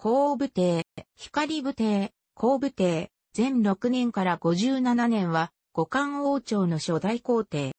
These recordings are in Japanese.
光武帝、光武帝、光武帝、全6年から57年は、五冠王朝の初代皇帝。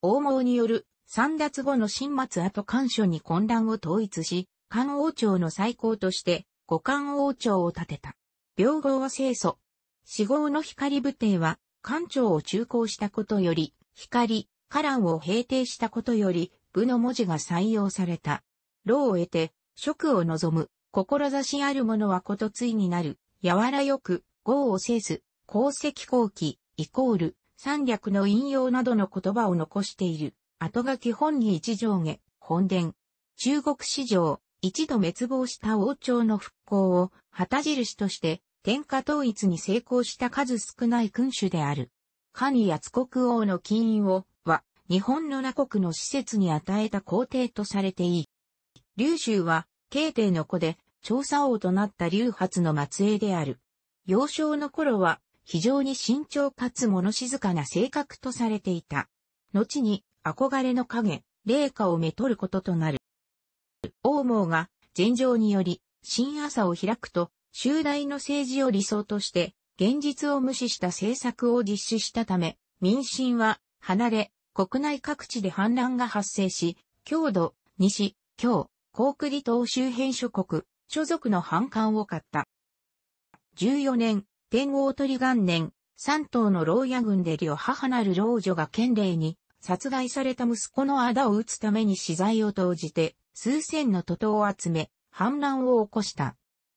王毛による、三奪後の新末後官所に混乱を統一し、漢王朝の最高として、五冠王朝を建てた。病号は清楚。死号の光武帝は、官庁を中興したことより、光、カランを平定したことより、武の文字が採用された。老を得て、職を望む。志ある者はことついになる、柔らよく、業をせず、功績後期、イコール、三略の引用などの言葉を残している。後書き本に一上下、本殿。中国史上、一度滅亡した王朝の復興を、旗印として、天下統一に成功した数少ない君主である。カニ津国王の金印を、は、日本の名国の施設に与えた皇帝とされていい。琉州は、慶帝の子で、調査王となった劉発の末裔である。幼少の頃は、非常に慎重かつ物静かな性格とされていた。後に、憧れの影、霊下をめとることとなる。王毛が、禅情により、新朝を開くと、集大の政治を理想として、現実を無視した政策を実施したため、民心は離れ、国内各地で反乱が発生し、郷土、西、京、コーク島周辺諸国、所属の反感を買った。14年、天皇鳥元年、三島の牢屋軍で両母なる老女が県令に殺害された息子の仇を撃つために資材を投じて、数千の徒党を集め、反乱を起こした。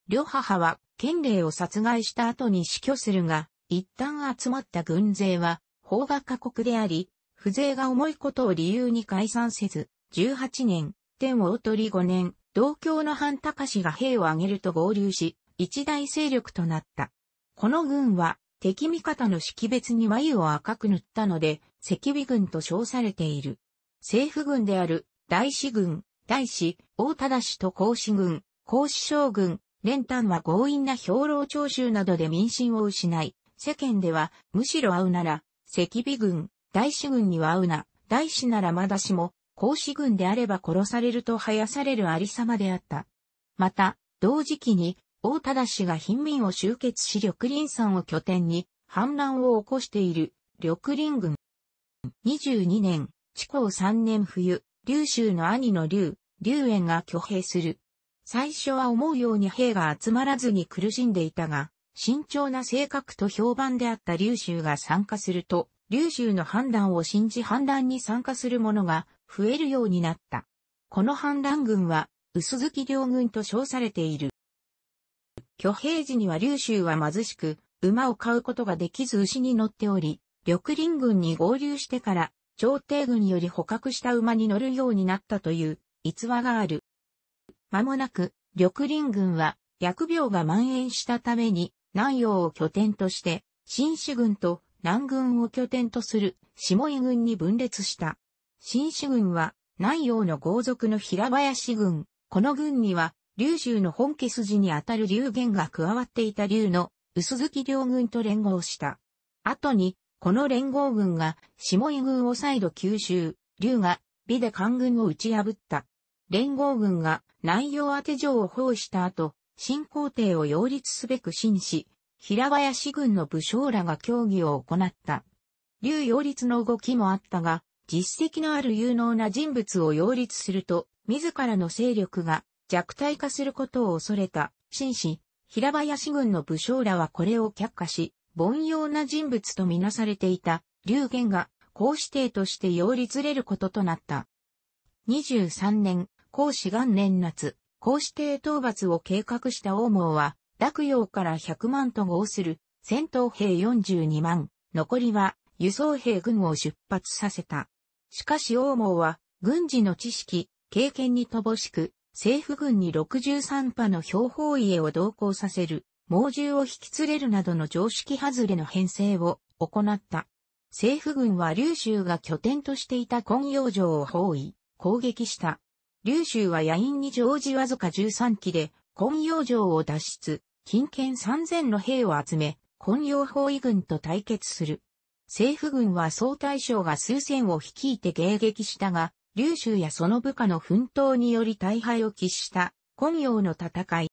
両母は、県令を殺害した後に死去するが、一旦集まった軍勢は、法が過酷であり、不税が重いことを理由に解散せず、18年、点を追り5年、同郷の藩高氏が兵を挙げると合流し、一大勢力となった。この軍は、敵味方の識別に眉を赤く塗ったので、赤尾軍と称されている。政府軍である、大志軍、大志、大忠氏と孔子軍、孔子将軍、連丹は強引な兵糧徴収などで民心を失い、世間では、むしろ会うなら、赤尾軍、大志軍には会うな、大志ならまだしも、孔子軍であれば殺されると生やされるありさまであった。また、同時期に、大忠氏が貧民を集結し緑林山を拠点に反乱を起こしている緑林軍。22年、地高3年冬、劉州の兄の劉、劉園が挙兵する。最初は思うように兵が集まらずに苦しんでいたが、慎重な性格と評判であった劉州が参加すると、劉州の判断を信じ判断に参加する者が増えるようになった。この反乱軍は、薄月両軍と称されている。挙兵時には琉州は貧しく、馬を買うことができず牛に乗っており、緑林軍に合流してから、朝廷軍より捕獲した馬に乗るようになったという逸話がある。間もなく、緑林軍は、疫病が蔓延したために、南洋を拠点として、新市軍と南軍を拠点とする下井軍に分裂した。新種軍は、南洋の豪族の平林軍。この軍には、劉州の本家筋にあたる劉元が加わっていた劉の薄月両軍と連合した。後に、この連合軍が下井軍を再度吸収、劉が美で官軍を打ち破った。連合軍が南洋宛て城を包囲した後、新皇帝を擁立すべく新し、平林軍の武将らが協議を行った。劉擁立の動きもあったが、実績のある有能な人物を擁立すると、自らの勢力が弱体化することを恐れた、紳士、平林軍の武将らはこれを却下し、凡庸な人物とみなされていた、劉玄が、孔子帝として擁立れることとなった。23年、孔子元年夏、孔子帝討伐を計画した王毛は、洛陽から100万と合する、戦闘兵42万、残りは、輸送兵軍を出発させた。しかし王毛は、軍事の知識、経験に乏しく、政府軍に63波の標法家を同行させる、猛獣を引き連れるなどの常識外れの編成を行った。政府軍は劉州が拠点としていた根陽城を包囲、攻撃した。劉州は野院に常時わずか13機で、根陽城を脱出、近県3000の兵を集め、根陽包囲軍と対決する。政府軍は総大将が数千を率いて迎撃したが、劉州やその部下の奮闘により大敗を喫した、今陽の戦い。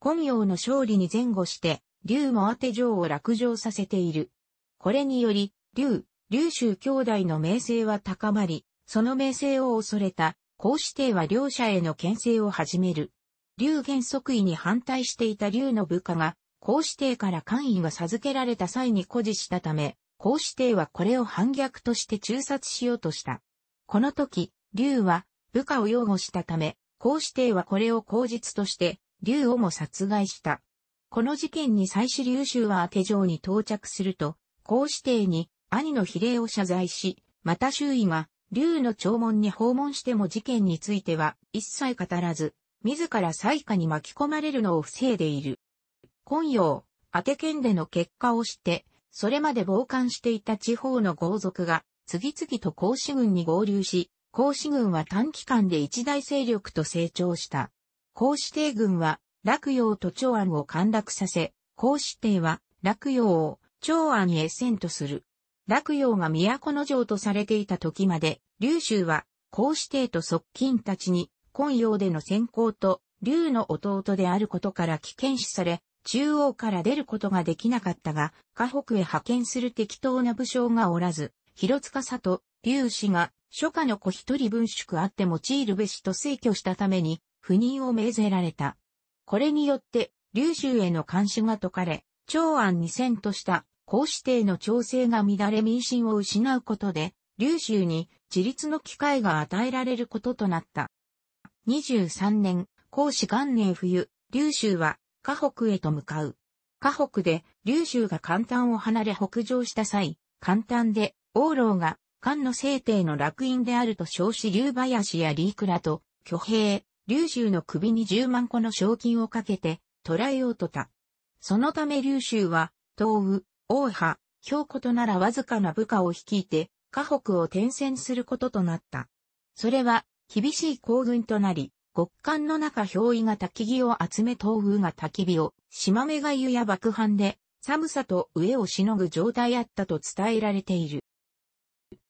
今陽の勝利に前後して、劉も当て城を落城させている。これにより、劉、劉州兄弟の名声は高まり、その名声を恐れた、高子帝は両者への牽制を始める。劉元即位に反対していた劉の部下が、高子帝から官位が授けられた際に固辞したため、孔子帝はこれを反逆として中殺しようとした。この時、劉は部下を擁護したため、孔子帝はこれを口実として、劉をも殺害した。この事件に妻子劉州は当て城に到着すると、孔子帝に兄の比例を謝罪し、また周囲が劉の弔問に訪問しても事件については一切語らず、自ら災禍に巻き込まれるのを防いでいる。今陽、当て県での結果をして、それまで傍観していた地方の豪族が、次々と孔子軍に合流し、孔子軍は短期間で一大勢力と成長した。孔子帝軍は、洛陽と長安を陥落させ、孔子帝は、洛陽を長安へ遷とする。洛陽が都の城とされていた時まで、劉州は、孔子帝と側近たちに、今陽での先行と、劉の弟であることから危険視され、中央から出ることができなかったが、河北へ派遣する適当な武将がおらず、広塚里、劉氏が、初夏の子一人分宿あって用いるべしと推挙したために、不妊を命ぜられた。これによって、劉州への監視が解かれ、長安に遷とした、公指定の調整が乱れ民心を失うことで、劉州に自立の機会が与えられることとなった。23年、公子元年冬、劉州は河北へと向かう。河北で劉州が簡単を離れ北上した際、簡単で王老が漢の聖帝の楽院であると称し劉林やリークラと挙兵、劉州の首に10万個の賞金をかけて捕らえようとた。そのため劉州は、東雨、王派、京子とならわずかな部下を率いて、河北を転戦することとなった。それは、厳しい行軍となり、極寒の中氷位が焚き木を集め東風が焚き火を、島目が湯や爆飯で、寒さと飢えをしのぐ状態あったと伝えられている。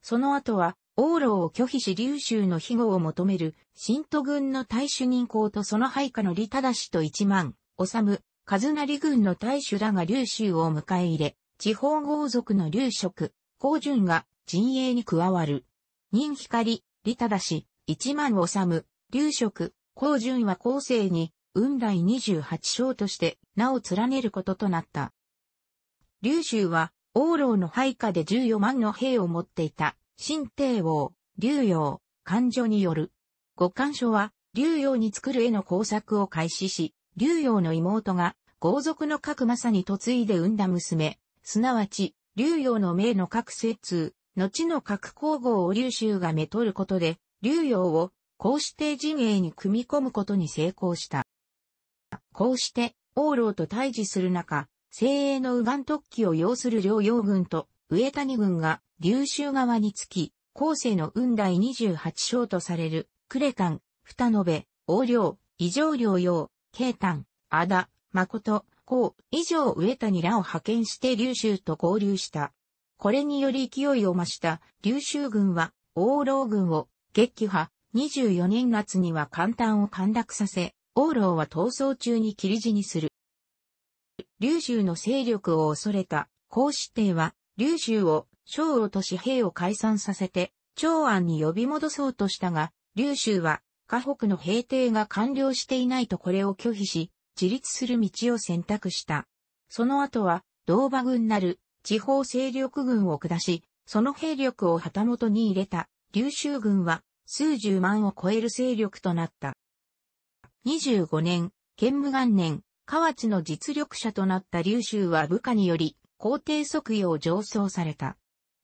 その後は、往路を拒否し琉州の庇護を求める、新都軍の大主任公とその配下の利忠氏と一万、治、和成軍の大主らが琉州を迎え入れ、地方豪族の琉職、高順が陣営に加わる。任光、利忠氏、一万治、劉職、高順は後世に、雲来十八将として名を連ねることとなった。劉州は、王老の配下で十四万の兵を持っていた、新帝王、劉陽、官女による。五官書は、劉陽に作る絵の工作を開始し、劉陽の妹が、豪族の各政に嫁いで産んだ娘、すなわち、劉陽の命の各節通、後の各皇后を劉州がめとることで、劉陽をこうして陣営に組み込むことに成功した。こうして、王老と対峙する中、精鋭の右岸突起を要する両洋軍と上谷軍が琉州側につき、後世の雲二28章とされる、呉館、二延、王領、異常領用、慶丹、阿田、誠、ウ、以上上谷らを派遣して琉州と合流した。これにより勢いを増した琉州軍は、王老軍を撃破、24年夏には簡単を陥落させ、王老は逃走中に切り死にする。劉州の勢力を恐れた、孔子帝は、劉州を、小王と士兵を解散させて、長安に呼び戻そうとしたが、劉州は、河北の平定が完了していないとこれを拒否し、自立する道を選択した。その後は、道馬軍なる地方勢力軍を下し、その兵力を旗元に入れた、劉州軍は数十万を超える勢力となった。25年、建武元年、河内の実力者となった劉州は部下により、皇帝即位を上奏された。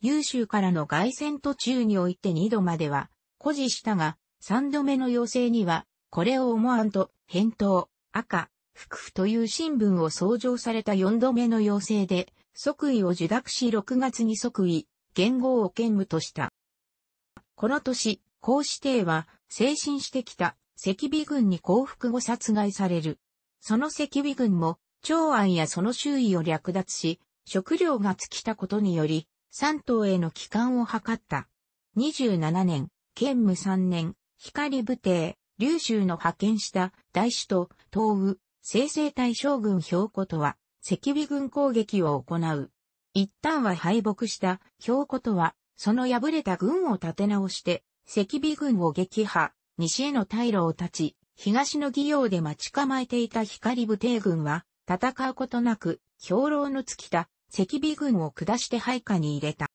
劉州からの外戦途中において二度までは、誇示したが、三度目の要請には、これを思わんと、返答、赤、福府という新聞を創上された四度目の要請で、即位を受諾し6月に即位、元号を兼務とした。この年、孔子帝は、精神してきた、赤尾軍に降伏後殺害される。その赤尾軍も、長安やその周囲を略奪し、食料が尽きたことにより、三島への帰還を図った。27年、建武3年、光武帝、琉州の派遣した大首都、東武、生成大将軍兵庫とは、赤尾軍攻撃を行う。一旦は敗北した兵庫とは、その敗れた軍を立て直して、赤尾軍を撃破、西への退路を断ち、東の義陽で待ち構えていた光武帝軍は、戦うことなく、兵糧の尽きた赤尾軍を下して配下に入れた。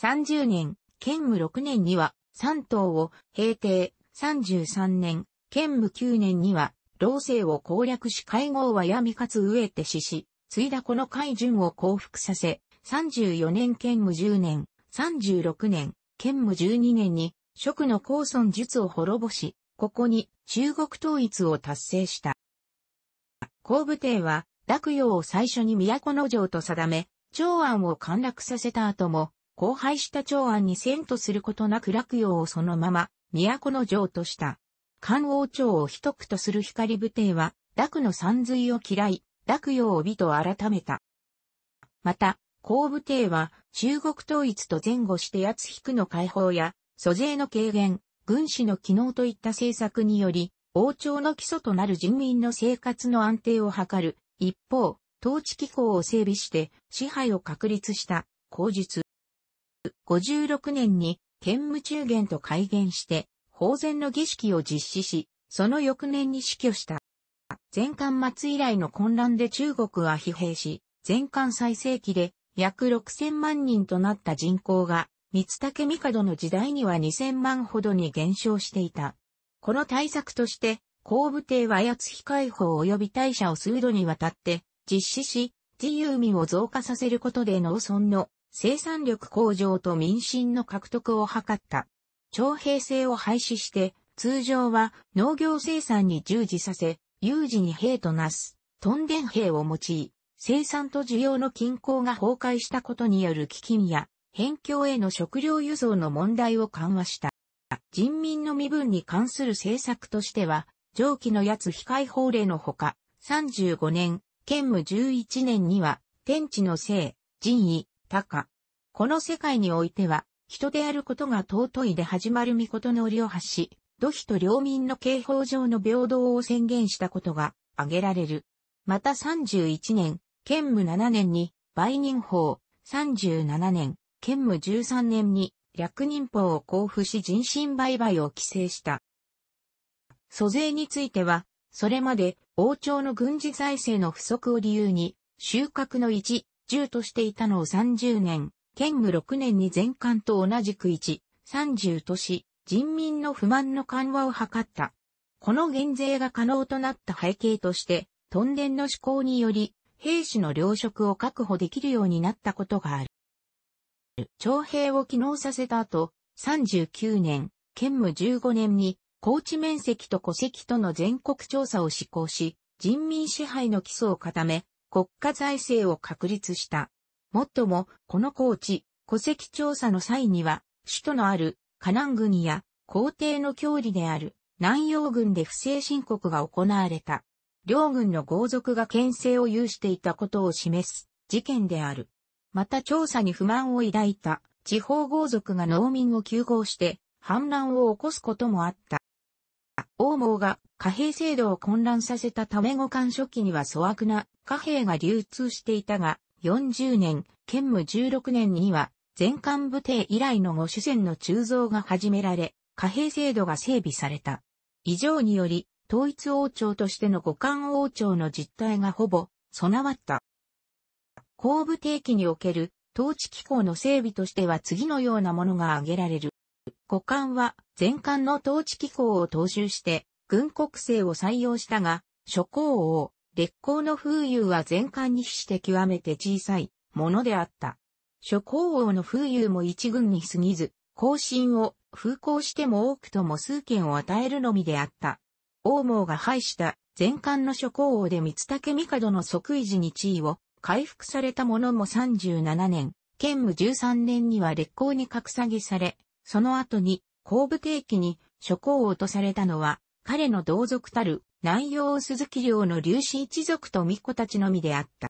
30年、建武6年には、三島を平定、33年、建武9年には、老政を攻略し会合は闇かつ飢えて死し、継いだこの海順を降伏させ、34年建武10年、36年、建武12年に蜀の高尊術を滅ぼし、ここに中国統一を達成した。後部帝は、洛陽を最初に都の城と定め、長安を陥落させた後も、荒廃した長安に遷都することなく洛陽をそのまま、都の城とした。漢王朝を一区とする光武帝は、洛の山髄を嫌い、洛陽を美と改めた。また、後部帝は、中国統一と前後して八つ引くの解放や、租税の軽減、軍師の機能といった政策により、王朝の基礎となる人民の生活の安定を図る。一方、統治機構を整備して支配を確立した口述。56年に兼務中元と改元して法然の儀式を実施し、その翌年に死去した。前漢末以来の混乱で中国は疲弊し、前漢最盛期で約6000万人となった人口が三竹帝の時代には2000万ほどに減少していた。この対策として、後部帝は八飛解放及び大社を数度にわたって実施し、自由民を増加させることで農村の生産力向上と民心の獲得を図った。徴兵制を廃止して、通常は農業生産に従事させ、有事に兵となす、トンデン兵を用い、生産と需要の均衡が崩壊したことによる飢饉や辺境への食料輸送の問題を緩和した。人民の身分に関する政策としては、上記のやつ非解放令のほか、35年、兼務11年には、天地の性、人為、高。この世界においては、人であることが尊いで始まる御事の折を発し、土肥と領民の刑法上の平等を宣言したことが挙げられる。また31年、兼務7年に、売人法、37年、兼務13年に略人法を交付し人身売買を規制した。租税については、それまで王朝の軍事財政の不足を理由に、収穫の1、10としていたのを30年、兼務6年に全館と同じく1、30とし、人民の不満の緩和を図った。この減税が可能となった背景として、トンデンの施行により、兵士の糧食を確保できるようになったことがある。徴兵を機能させた後、39年、兼務15年に、高知面積と戸籍との全国調査を施行し、人民支配の基礎を固め、国家財政を確立した。もっとも、この高知、戸籍調査の際には、首都のある、河南郡や、皇帝の郷里である、南洋軍で不正申告が行われた。両軍の豪族が牽制を有していたことを示す事件である。また調査に不満を抱いた地方豪族が農民を休校して反乱を起こすこともあった。王毛が貨幣制度を混乱させたため五官初期には粗悪な貨幣が流通していたが、40年、兼務16年には、全艦部帝以来の五主戦の鋳造が始められ、貨幣制度が整備された。以上により、統一王朝としての五冠王朝の実態がほぼ備わった。後部定期における統治機構の整備としては次のようなものが挙げられる。五官は前艦の統治機構を踏襲して軍国政を採用したが、諸侯王、烈公の風流は前艦に比して極めて小さいものであった。諸侯王の風流も一軍に過ぎず、後進を風行しても多くとも数件を与えるのみであった。王毛が廃した前艦の諸侯王で三武帝の即位時に地位を回復されたものも37年、兼務13年には烈行に格下げされ、その後に後部定期に諸侯を落とされたのは、彼の同族たる南洋鈴木領の劉子一族と巫女たちのみであった。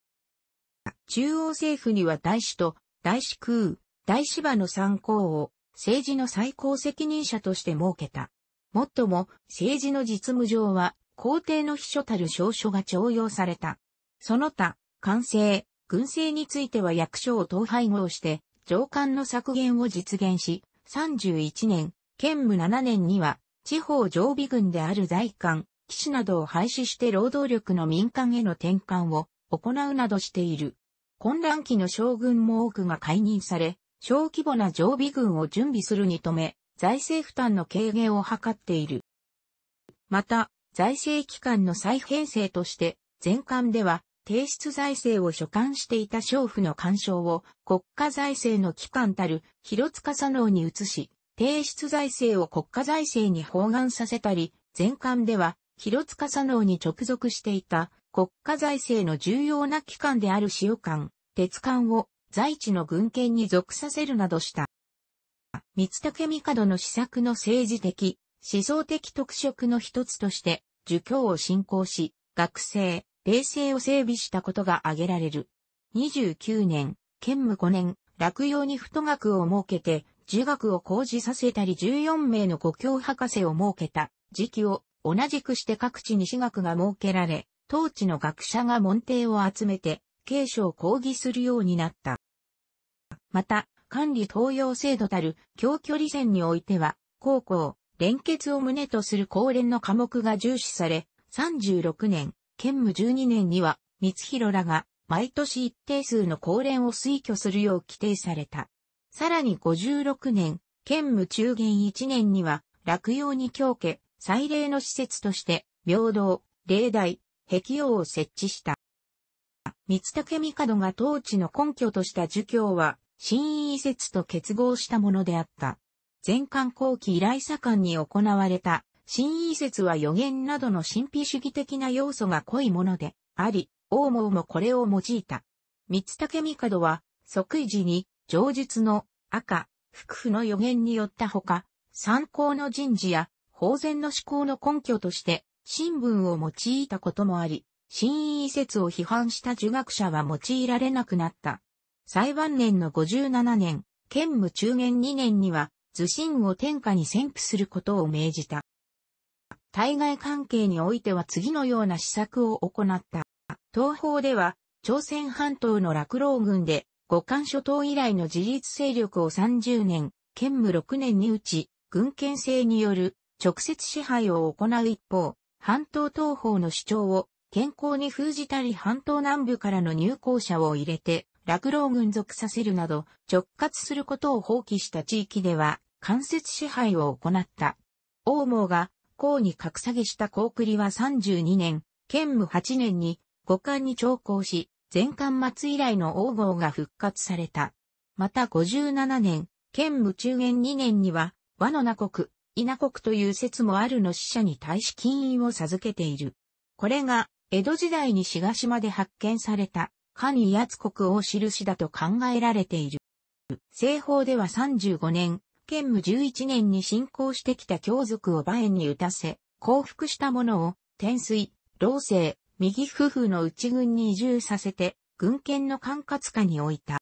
中央政府には大使と大使空、大使場の参考を政治の最高責任者として設けた。もっとも政治の実務上は皇帝の秘書たる証書が徴用された。その他、官制、軍政については役所を統廃合して、上官の削減を実現し、31年、兼務7年には、地方常備軍である在官、騎士などを廃止して労働力の民間への転換を行うなどしている。混乱期の将軍も多くが解任され、小規模な常備軍を準備するにとめ、財政負担の軽減を図っている。また、財政機関の再編成として、全館では提出財政を所管していた娼婦の干渉を国家財政の機関たる広塚佐能に移し、提出財政を国家財政に包含させたり、全巻では広塚佐能に直属していた国家財政の重要な機関である塩館、鉄館を在地の軍権に属させるなどした。三竹帝の施策の政治的、思想的特色の一つとして、儒教を信仰し、学生、衛星を整備したことが挙げられる。29年、兼務5年、落葉に太学を設けて、儒学を講じさせたり14名の故郷博士を設けた時期を同じくして各地に私学が設けられ、当地の学者が門弟を集めて、継承を講義するようになった。また、管理東洋制度たる教距離線においては、高校、連結を旨とする高連の科目が重視され、36年、建武12年には、光弘らが、毎年一定数の公連を推挙するよう規定された。さらに56年、建武中元1年には、落葉に強化、祭礼の施設として、平等、霊台、壁王を設置した。三武帝が統治の根拠とした儒教は、新遺説と結合したものであった。全館後期以来左官に行われた新意説は予言などの神秘主義的な要素が濃いものであり、王毛もこれを用いた。三武帝は、即位時に、上述の赤、福府の予言によったほか、参考の人事や、法然の思考の根拠として、新聞を用いたこともあり、新意説を批判した儒学者は用いられなくなった。裁判年の57年、兼務中元2年には、図心を天下に宣布することを命じた。対外関係においては次のような施策を行った。東方では、朝鮮半島の落老軍で、五冠諸島以来の自立勢力を30年、兼務6年に打ち、軍権制による直接支配を行う一方、半島東方の主張を健康に封じたり半島南部からの入港者を入れて、落老軍属させるなど直轄することを放棄した地域では間接支配を行った。王毛が項に格下げした高栗は32年、兼務8年に五冠に長考し、前冠末以来の王号が復活された。また57年、兼務中元2年には、和の名国、稲国という説もあるの死者に対し金印を授けている。これが、江戸時代に志賀島で発見された、神威圧国を印だと考えられている。西方では35年、建武11年に侵攻してきた教族を馬縁に打たせ、降伏した者を、天水、老政、右夫婦の内軍に移住させて、軍権の管轄下に置いた。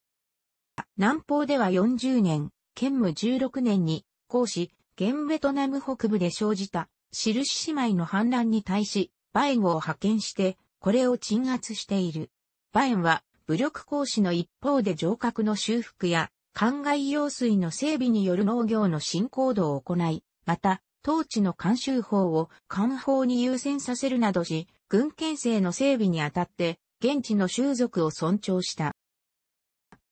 南方では40年、建武16年に、孔子、現ベトナム北部で生じた、印姉妹の反乱に対し、バエンを派遣して、これを鎮圧している。バエは、武力行使の一方で城郭の修復や、灌漑用水の整備による農業の進行度を行い、また、当地の慣習法を官法に優先させるなどし、軍県制の整備にあたって、現地の習俗を尊重した。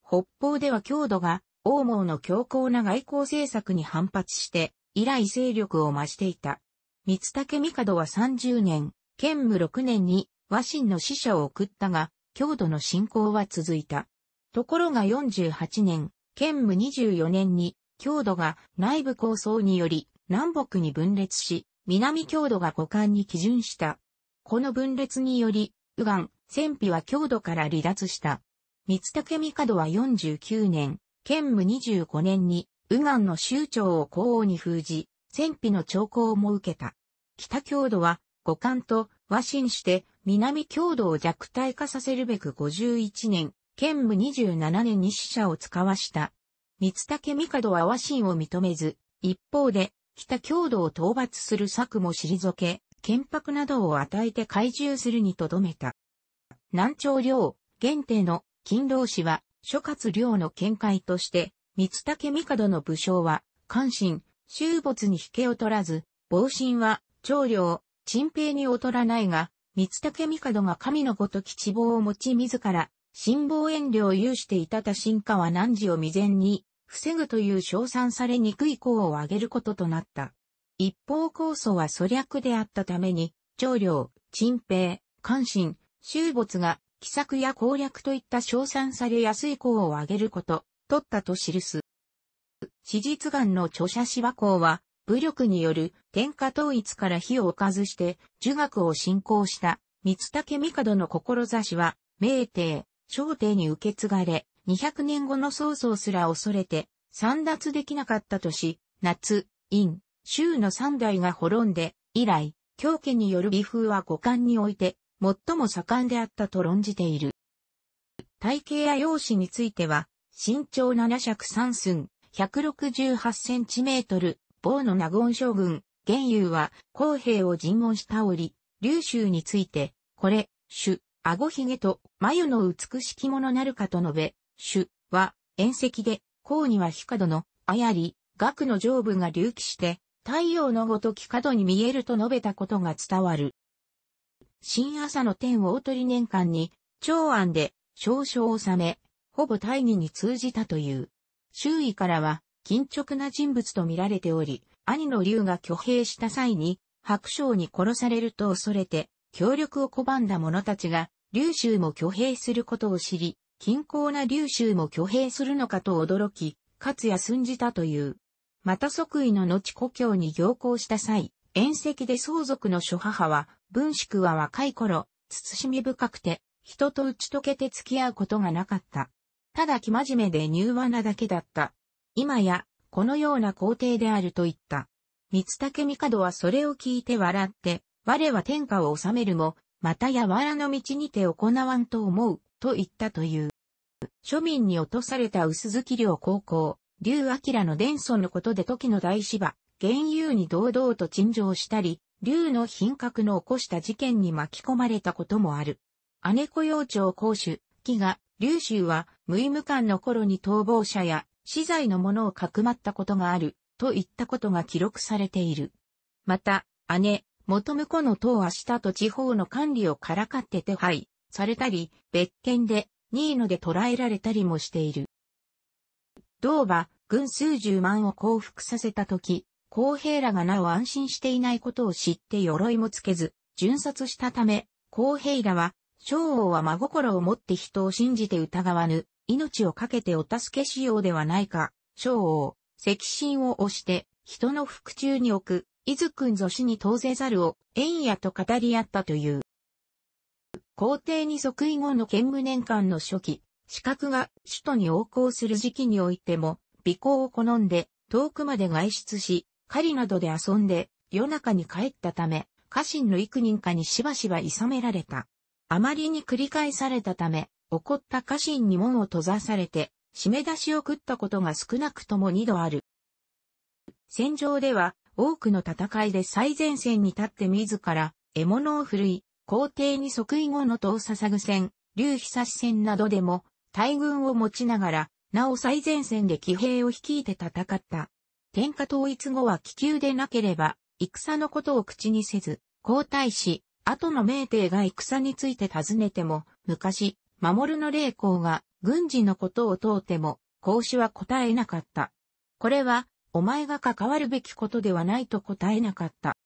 北方では郷土が、王毛の強硬な外交政策に反発して、以来勢力を増していた。三三帝は30年、県務6年に和親の使者を送ったが、郷土の進行は続いた。ところが48年、建武24年に、郷土が内部構想により南北に分裂し、南郷土が五冠に基準した。この分裂により、右岸、戦費は郷土から離脱した。三武帝は49年、建武25年に、右岸の州長を皇后に封じ、戦費の兆候も受けた。北郷土は、五冠と和親して、南郷土を弱体化させるべく51年、剣武27年に死者を使わした。三三帝は和親を認めず、一方で、北郷土を討伐する策も退け、剣白などを与えて懐柔するにとどめた。南朝領、元帝の勤労氏は、諸葛領の見解として、三三帝の武将は、関心、終没に引けを取らず、防神は、長領、陳平に劣らないが、三三帝が神のごとき希望を持ち自ら、辛抱遠慮を有していた多進化は難事を未然に防ぐという称賛されにくい功を挙げることとなった。一方構素は粗略であったために、長領、陳平、関心、終没が、奇策や攻略といった称賛されやすい功を挙げること、取ったと記す。史実眼の著者芝公は、武力による天下統一から火を置かずして、儒学を信仰した、三武帝の志は、明帝、朝廷に受け継がれ、200年後の曹操すら恐れて、散脱できなかったとし、夏、陰、州の三代が滅んで、以来、狂家による微風は五感において、最も盛んであったと論じている。体型や容姿については、身長7尺三寸、168センチメートル、某の名言将軍、玄勇は、公平を尋問した折、劉州について、これ、主、顎ひげと眉の美しきものなるかと述べ、主は、縁石で、甲には角の、あやり、額の上部が隆起して、太陽のごとき角に見えると述べたことが伝わる。新朝の天をお年間に、長安で、少々納め、ほぼ大義に通じたという。周囲からは、緊直な人物と見られており、兄の竜が挙兵した際に、白将に殺されると恐れて、協力を拒んだ者たちが、劉州も挙兵することを知り、近郊な劉州も挙兵するのかと驚き、勝也寸じたという。また即位の後故郷に行行した際、遠赤で相続の諸母は、文宿は若い頃、慎み深くて、人と打ち解けて付き合うことがなかった。ただ気真面目で柔和なだけだった。今や、このような皇帝であると言った。三武帝はそれを聞いて笑って、我は天下を治めるも、またやわらの道にて行わんと思う、と言ったという。庶民に落とされた薄月寮高校、竜明の伝祖のことで時の大芝、玄油に堂々と陳情したり、竜の品格の起こした事件に巻き込まれたこともある。姉子幼鳥公主、木が、竜州は、無意無感の頃に逃亡者や、資材のものをかくまったことがある、といったことが記録されている。また、姉、元婿の党は下と地方の管理をからかって手配されたり、別件でニーノで捕らえられたりもしている。同馬、軍数十万を降伏させた時、公平らがなお安心していないことを知って鎧もつけず、巡殺したため、公平らは、昭王は真心を持って人を信じて疑わぬ、命を懸けてお助けしようではないか、昭王、赤心を押して、人の腹中に置く、伊豆くんぞに当ぜざるを、縁やと語り合ったという。皇帝に即位後の兼武年間の初期、資格が首都に横行する時期においても、尾行を好んで、遠くまで外出し、狩りなどで遊んで、夜中に帰ったため、家臣の幾人かにしばしばいさめられた。あまりに繰り返されたため、怒った家臣に門を閉ざされて、締め出しを食ったことが少なくとも二度ある。戦場では、多くの戦いで最前線に立って自ら獲物を振るい、皇帝に即位後のを捧ぐ戦、竜久戦などでも大軍を持ちながら、なお最前線で騎兵を率いて戦った。天下統一後は気球でなければ、戦のことを口にせず、皇太子、後の明帝が戦について尋ねても、昔、守の霊光が軍事のことを問うても、孔子は答えなかった。これは、お前が関わるべきことではないと答えなかった。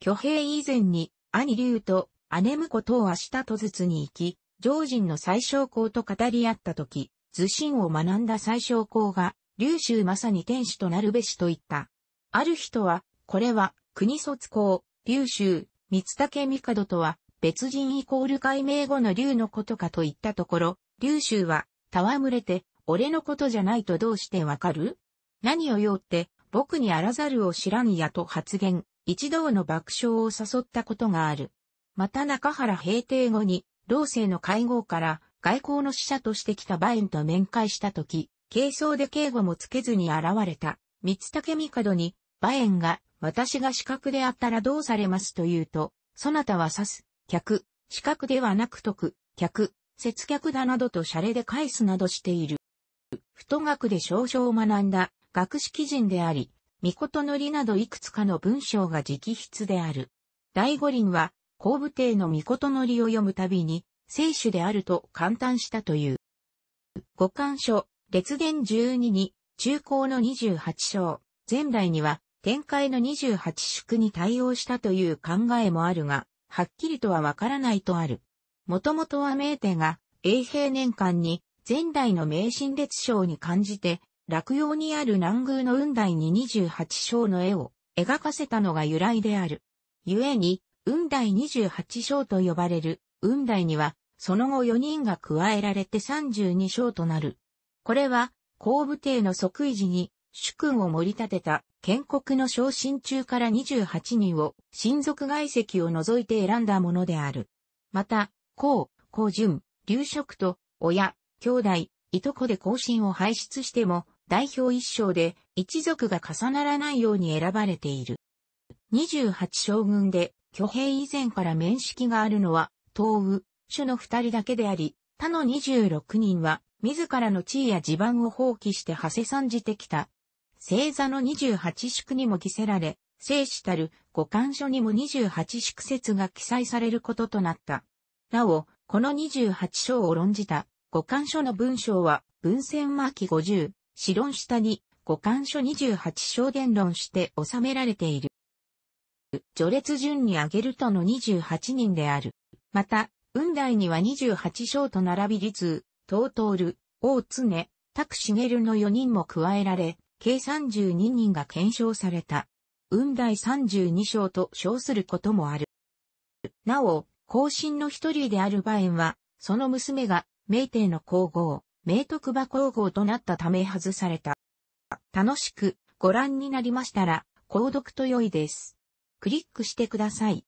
挙兵以前に、兄竜と姉婿と足したとずつに行き、常人の最小公と語り合った時、図心を学んだ最小公が、竜州まさに天使となるべしと言った。ある人は、これは、国卒校、竜州、三三帝とは、別人イコール解明後の竜のことかと言ったところ、竜州は、戯れて、俺のことじゃないとどうしてわかる何を用って、僕にあらざるを知らんやと発言、一同の爆笑を誘ったことがある。また中原平定後に、老政の会合から外交の使者としてきたバインと面会したとき、軽装で警護もつけずに現れた、三武帝に、バエンが、私が資格であったらどうされますと言うと、そなたは指す、客、資格ではなく得、客、節客だなどと洒落で返すなどしている。不都学で少々学んだ学識人であり、御事のりなどいくつかの文章が直筆である。第五輪は、後部帝の御事のりを読むたびに、聖書であると感嘆したという。五感書、列伝十二に、中高の二十八章、前代には、展開の二十八宿に対応したという考えもあるが、はっきりとはわからないとある。もともとは明帝が、永平年間に、前代の名神列章に感じて、落葉にある南宮の雲台に28章の絵を描かせたのが由来である。故に、雲台28章と呼ばれる雲台には、その後4人が加えられて32章となる。これは、後部帝の即位時に、主君を盛り立てた建国の昇進中から28人を親族外籍を除いて選んだものである。また、孔、孔順、留職と、親、兄弟、いとこで更進を排出しても、代表一章で一族が重ならないように選ばれている。二十八将軍で、挙兵以前から面識があるのは、東右、主の二人だけであり、他の二十六人は、自らの地位や地盤を放棄して馳せ参じてきた。星座の二十八宿にも着せられ、聖史たる五感書にも二十八宿説が記載されることとなった。なお、この二十八章を論じた五感書の文章は、文鮮末期五十。史論下に五感書二十八章伝論して収められている。序列順に挙げるとの二十八人である。また、雲台には二十八章と並び立通、東徹、大常、ゲ茂の四人も加えられ、計三十二人が検証された。雲台十二章と称することもある。なお、後進の一人であるエンは、その娘が、明帝の皇后、明徳馬皇后となったため外された。楽しくご覧になりましたら、購読と良いです。クリックしてください。